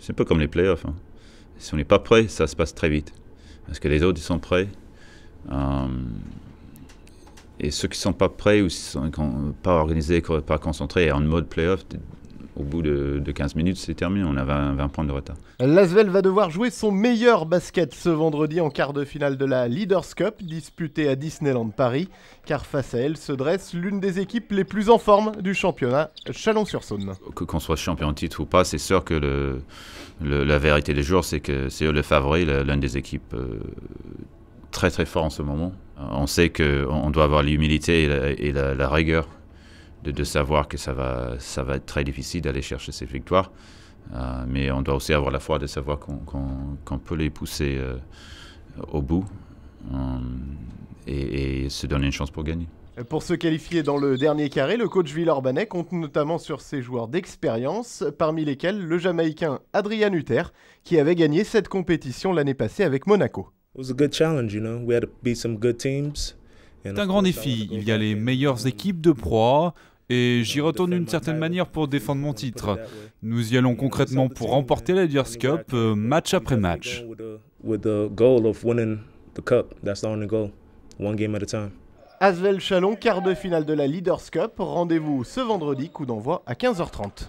C'est un peu comme les playoffs. Hein. Si on n'est pas prêt, ça se passe très vite. Parce que les autres, ils sont prêts. Euh, et ceux qui ne sont pas prêts ou qui ne sont pas organisés, pas concentrés en mode playoff, au bout de, 15 minutes, c'est terminé. On a 20, points de retard. L'Asvel va devoir jouer son meilleur basket ce vendredi en quart de finale de la Leaders Cup, disputée à Disneyland Paris, car face à elle se dresse l'une des équipes les plus en forme du championnat, Chalon-sur-Saône. Qu'on soit champion titre ou pas, c'est sûr que le, la vérité des jours, c'est que c'est eux le favori, l'une des équipes. Euh, très très fort en ce moment. On sait qu'on doit avoir l'humilité et, la, rigueur de, savoir que ça va, ça va être très difficile d'aller chercher ces victoires. Euh, mais on doit aussi avoir la foi de savoir qu'on peut les pousser euh, au bout euh, et, se donner une chance pour gagner. Pour se qualifier dans le dernier carré, le coach Villeurbanne compte notamment sur ses joueurs d'expérience, parmi lesquels le Jamaïcain Adrian Uther, qui avait gagné cette compétition l'année passée avec Monaco. C'est un grand défi. Il y a les meilleures équipes de proie. Et j'y retourne d'une certaine manière pour défendre mon titre. Nous y allons concrètement pour remporter la Leaders' Cup euh, match après match. Asvel Chalon, quart de finale de la Leaders' Cup. Rendez-vous ce vendredi, coup d'envoi à 15h30.